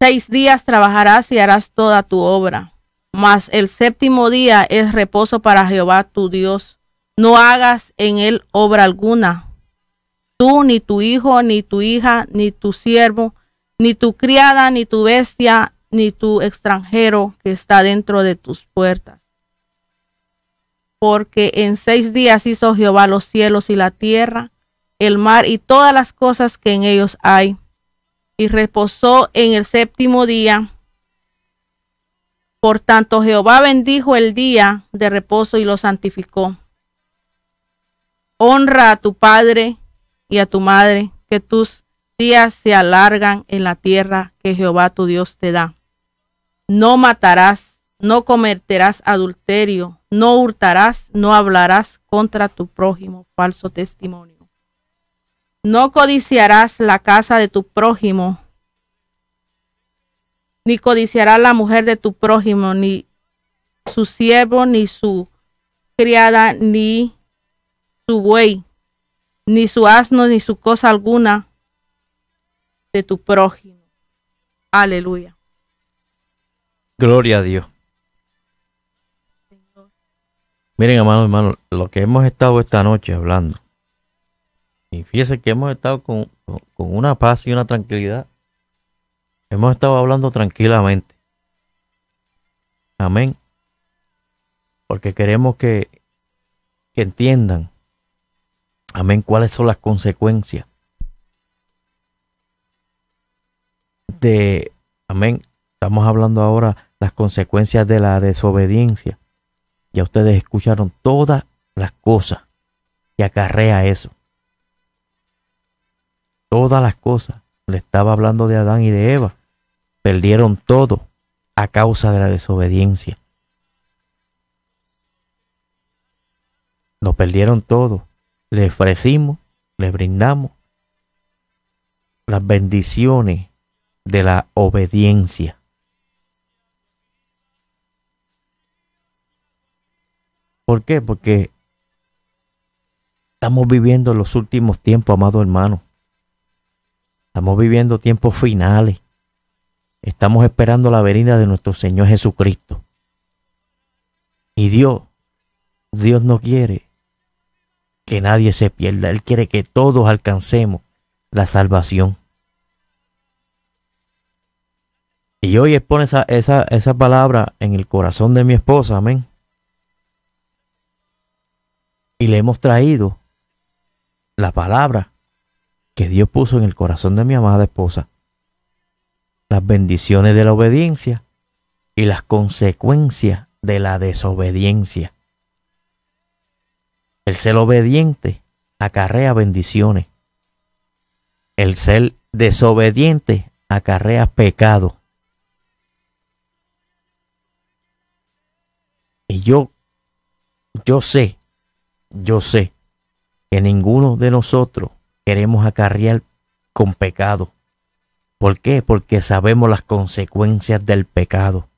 Seis días trabajarás y harás toda tu obra, mas el séptimo día es reposo para Jehová tu Dios. No hagas en él obra alguna, ni tu hijo, ni tu hija, ni tu siervo, ni tu criada, ni tu bestia, ni tu extranjero que está dentro de tus puertas. Porque en seis días hizo Jehová los cielos y la tierra, el mar y todas las cosas que en ellos hay. Y reposó en el séptimo día. Por tanto, Jehová bendijo el día de reposo y lo santificó. Honra a tu Padre y a tu madre, que tus días se alargan en la tierra que Jehová tu Dios te da. No matarás, no cometerás adulterio, no hurtarás, no hablarás contra tu prójimo falso testimonio. No codiciarás la casa de tu prójimo, ni codiciarás la mujer de tu prójimo, ni su siervo, ni su criada, ni su buey, ni su asno, ni su cosa alguna de tu prójimo. Aleluya. Gloria a Dios. Miren, hermano, hermano, lo que hemos estado esta noche hablando. Y fíjense que hemos estado con, con, una paz y una tranquilidad. Hemos estado hablando tranquilamente. Amén. Porque queremos que, que entiendan Amén. ¿Cuáles son las consecuencias de, amén, estamos hablando ahora las consecuencias de la desobediencia. Ya ustedes escucharon todas las cosas que acarrea eso. Todas las cosas. Le estaba hablando de Adán y de Eva. Perdieron todo a causa de la desobediencia. Lo perdieron todo le ofrecimos, le brindamos las bendiciones de la obediencia. ¿Por qué? Porque estamos viviendo los últimos tiempos, amado hermano. Estamos viviendo tiempos finales. Estamos esperando la venida de nuestro Señor Jesucristo. Y Dios, Dios no quiere que nadie se pierda. Él quiere que todos alcancemos la salvación. Y hoy expone esa, esa palabra en el corazón de mi esposa, amén. Y le hemos traído la palabra que Dios puso en el corazón de mi amada esposa. Las bendiciones de la obediencia y las consecuencias de la desobediencia. El ser obediente acarrea bendiciones. El ser desobediente acarrea pecado. Y yo, yo sé, yo sé que ninguno de nosotros queremos acarrear con pecado. ¿Por qué? Porque sabemos las consecuencias del pecado.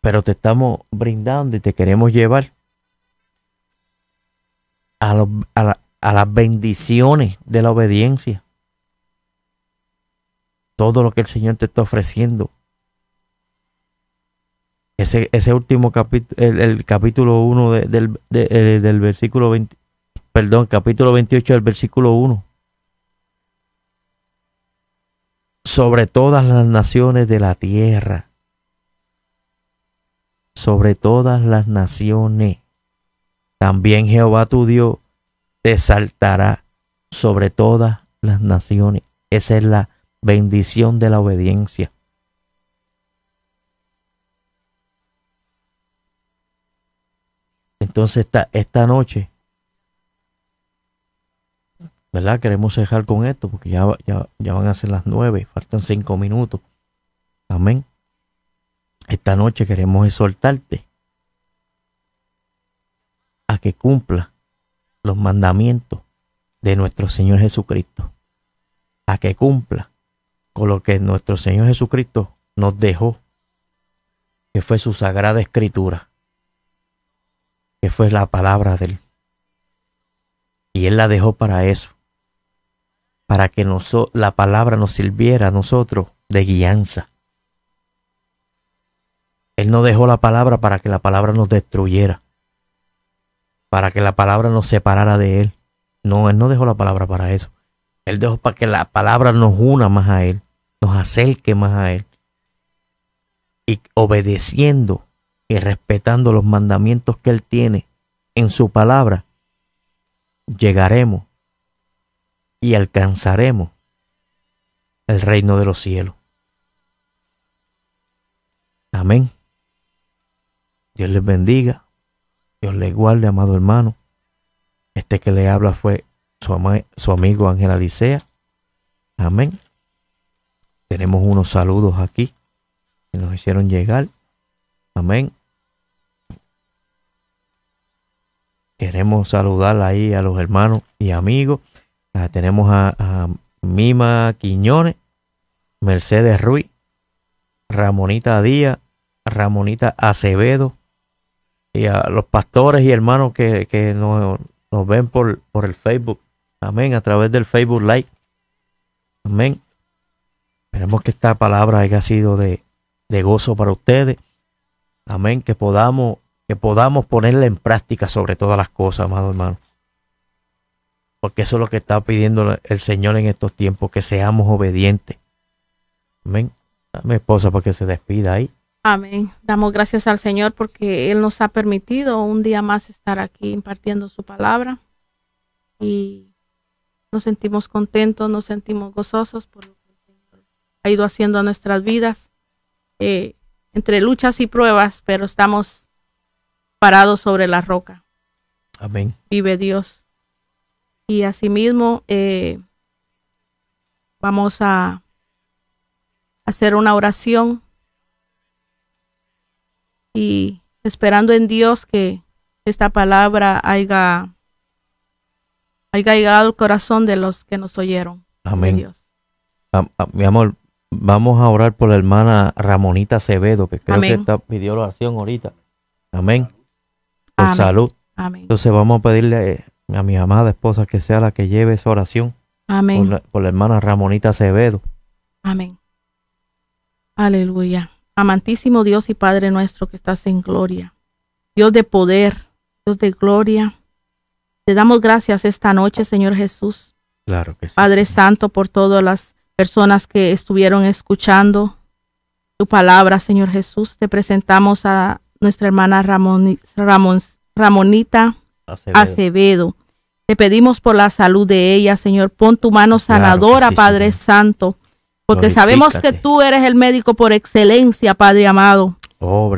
pero te estamos brindando y te queremos llevar a, las bendiciones de la obediencia. Todo lo que el Señor te está ofreciendo. Ese, último capítulo, el, capítulo 1 del, eh, del versículo 20, perdón, capítulo 28 del versículo 1. Sobre todas las naciones de la tierra sobre todas las naciones. También Jehová tu Dios te saltará sobre todas las naciones. Esa es la bendición de la obediencia. Entonces esta, esta noche, ¿verdad? Queremos dejar con esto porque ya, ya, ya van a ser las nueve, faltan cinco minutos. Amén. Esta noche queremos exhortarte a que cumpla los mandamientos de nuestro Señor Jesucristo. A que cumpla con lo que nuestro Señor Jesucristo nos dejó, que fue su sagrada escritura, que fue la palabra de Él. Y Él la dejó para eso, para que la palabra nos sirviera a nosotros de guianza, él no dejó la palabra para que la palabra nos destruyera, para que la palabra nos separara de Él. No, Él no dejó la palabra para eso. Él dejó para que la palabra nos una más a Él, nos acerque más a Él. Y obedeciendo y respetando los mandamientos que Él tiene en su palabra, llegaremos y alcanzaremos el reino de los cielos. Amén. Dios les bendiga. Dios les guarde, amado hermano. Este que le habla fue su, amigo Ángel Alicea. Amén. Tenemos unos saludos aquí que nos hicieron llegar. Amén. Queremos saludar ahí a los hermanos y amigos. Ah, tenemos a, a Mima Quiñones, Mercedes Ruiz, Ramonita Díaz, Ramonita Acevedo, y a los pastores y hermanos que, nos, ven por, el Facebook. Amén, a través del Facebook Live. Amén. Esperemos que esta palabra haya sido de, gozo para ustedes. Amén, que podamos, que podamos ponerla en práctica sobre todas las cosas, amado hermano. Porque eso es lo que está pidiendo el Señor en estos tiempos, que seamos obedientes. Amén. A mi esposa para que se despida ahí. Amén. Damos gracias al Señor porque Él nos ha permitido un día más estar aquí impartiendo su palabra y nos sentimos contentos, nos sentimos gozosos por lo que ha ido haciendo a nuestras vidas, eh, entre luchas y pruebas, pero estamos parados sobre la roca. Amén. Vive Dios. Y asimismo, eh, vamos a hacer una oración y esperando en Dios que esta palabra haya, llegado al corazón de los que nos oyeron. Amén. Ah, mi amor, vamos a orar por la hermana Ramonita Acevedo, que creo que está, pidió la oración ahorita. Amén. Por salud. Amén. Entonces vamos a pedirle eh, a mi amada esposa que sea la que lleve esa oración. Amén. Por la, por la hermana Ramonita Acevedo. Amén. Aleluya. Amantísimo Dios y Padre nuestro que estás en gloria, Dios de poder, Dios de gloria, te damos gracias esta noche, Señor Jesús. Claro que Padre Santo, por todas las personas que estuvieron escuchando tu palabra, Señor Jesús. Te presentamos a nuestra hermana Ramonita Acevedo. Te pedimos por la salud de ella, Señor. Pon tu mano sanadora, Padre Santo porque sabemos que tú eres el médico por excelencia, Padre amado.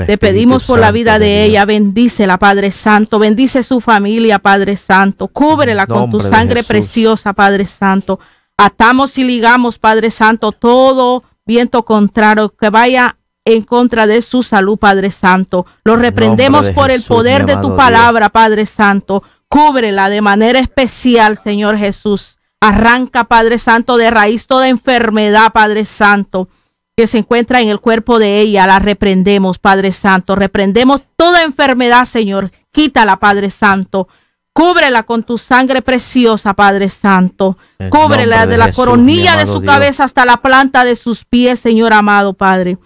Te pedimos por la vida de ella, bendícela, Padre Santo, bendice su familia, Padre Santo, cúbrela con tu sangre preciosa, Padre Santo. Atamos y ligamos, Padre Santo, todo viento contrario que vaya en contra de su salud, Padre Santo. Lo reprendemos por el poder de tu palabra, Padre Santo. Cúbrela de manera especial, Señor Jesús. Arranca, Padre Santo, de raíz toda enfermedad, Padre Santo, que se encuentra en el cuerpo de ella. La reprendemos, Padre Santo. Reprendemos toda enfermedad, Señor. Quítala, Padre Santo. Cúbrela con tu sangre preciosa, Padre Santo. Cúbrela de, la coronilla de su cabeza hasta la planta de sus pies, Señor amado Padre.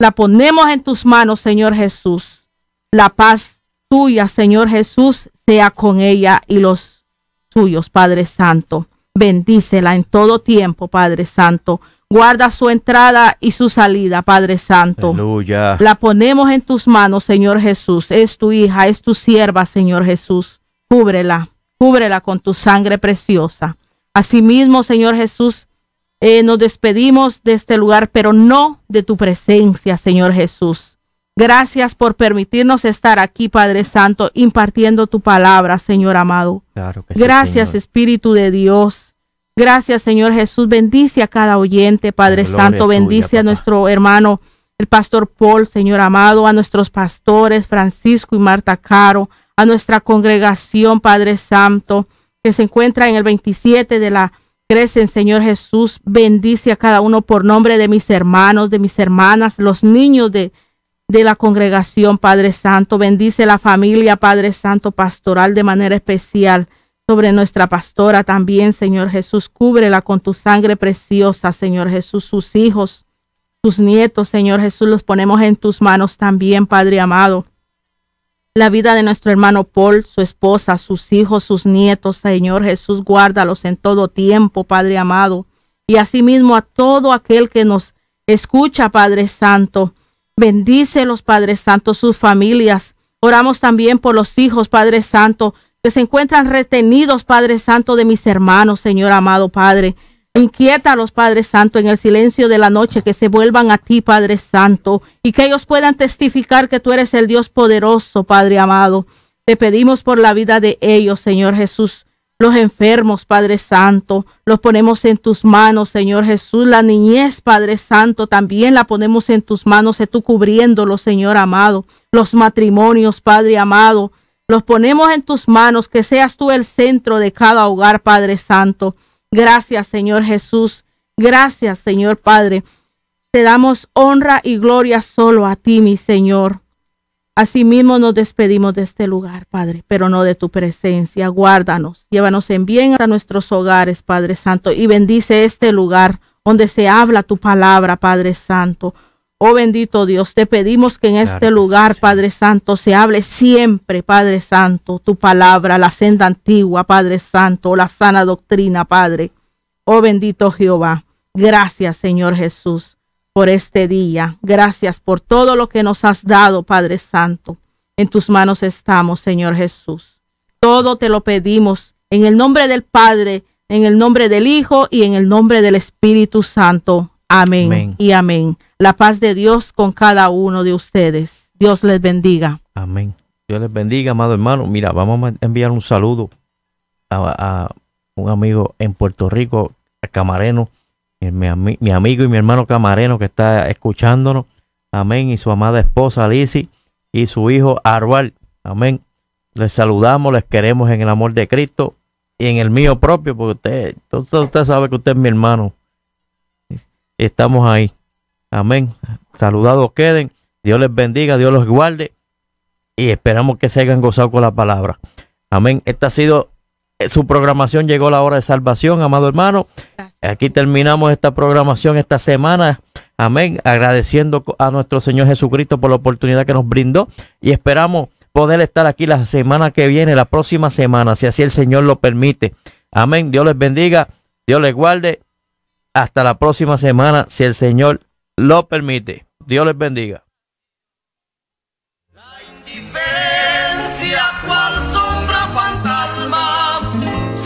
La ponemos en tus manos, Señor Jesús. La paz tuya, Señor Jesús, sea con ella y los suyos, Padre Santo. Bendícela en todo tiempo, Padre Santo. Guarda su entrada y su salida, Padre Santo. Aleluya. La ponemos en tus manos, Señor Jesús. Es tu hija, es tu sierva, Señor Jesús. Cúbrela, cúbrela con tu sangre preciosa. Asimismo, Señor Jesús, eh, nos despedimos de este lugar, pero no de tu presencia, Señor Jesús. Gracias por permitirnos estar aquí, Padre Santo, impartiendo tu palabra, Señor amado. Gracias, Espíritu de Dios. Gracias, Señor Jesús. Bendice a cada oyente, Padre Santo. Bendice a nuestro hermano, el pastor Paul, Señor amado, a nuestros pastores, Francisco y Marta Caro, a nuestra congregación, Padre Santo, que se encuentra en el 27 de la Crecen, Señor Jesús. Bendice a cada uno por nombre de mis hermanos, de mis hermanas, los niños de, de la congregación, Padre Santo. Bendice la familia, Padre Santo, pastoral de manera especial sobre nuestra pastora también, Señor Jesús. Cúbrela con tu sangre preciosa, Señor Jesús. Sus hijos, sus nietos, Señor Jesús, los ponemos en tus manos también, Padre amado. La vida de nuestro hermano Paul, su esposa, sus hijos, sus nietos, Señor Jesús, guárdalos en todo tiempo, Padre amado. Y asimismo a todo aquel que nos escucha, Padre Santo. Bendice los Padres Santos, sus familias. Oramos también por los hijos, Padre Santo, que se encuentran retenidos, Padre Santo, de mis hermanos, Señor amado Padre. Inquieta a los Padres Santo en el silencio de la noche, que se vuelvan a ti, Padre Santo, y que ellos puedan testificar que tú eres el Dios poderoso, Padre amado. Te pedimos por la vida de ellos, Señor Jesús. Los enfermos, Padre Santo, los ponemos en tus manos, Señor Jesús. La niñez, Padre Santo, también la ponemos en tus manos, tú cubriéndolo, Señor amado. Los matrimonios, Padre amado los ponemos en tus manos, que seas tú el centro de cada hogar, Padre Santo. Gracias, Señor Jesús. Gracias, Señor Padre. Te damos honra y gloria solo a ti, mi Señor. Asimismo nos despedimos de este lugar, Padre, pero no de tu presencia. Guárdanos, llévanos en bien a nuestros hogares, Padre Santo, y bendice este lugar donde se habla tu palabra, Padre Santo. Oh bendito Dios, te pedimos que en este lugar, Padre Santo, se hable siempre, Padre Santo, tu palabra, la senda antigua, Padre Santo, la sana doctrina, Padre. Oh bendito Jehová, gracias Señor Jesús por este día. Gracias por todo lo que nos has dado, Padre Santo. En tus manos estamos, Señor Jesús. Todo te lo pedimos en el nombre del Padre, en el nombre del Hijo y en el nombre del Espíritu Santo. Amén, y amén. La paz de Dios con cada uno de ustedes. Dios les bendiga. Amén. Dios les bendiga, amado hermano. Mira, vamos a enviar un saludo a, un amigo en Puerto Rico, a Camareno, mi, amigo y mi hermano Camareno que está escuchándonos. Amén. Y su amada esposa Lizzie y su hijo Arwal. Amén. Les saludamos, les queremos en el amor de Cristo y en el mío propio, porque usted, usted sabe que usted es mi hermano estamos ahí. Amén. Saludados queden. Dios les bendiga, Dios los guarde y esperamos que se hayan gozado con la palabra. Amén. Esta ha sido eh, su programación. Llegó la hora de salvación, amado hermano. Aquí terminamos esta programación esta semana. Amén. Agradeciendo a nuestro Señor Jesucristo por la oportunidad que nos brindó y esperamos poder estar aquí la semana que viene, la próxima semana, si así el Señor lo permite. Amén. Dios les bendiga, Dios les guarde hasta la próxima semana, si el Señor lo permite. Dios les bendiga.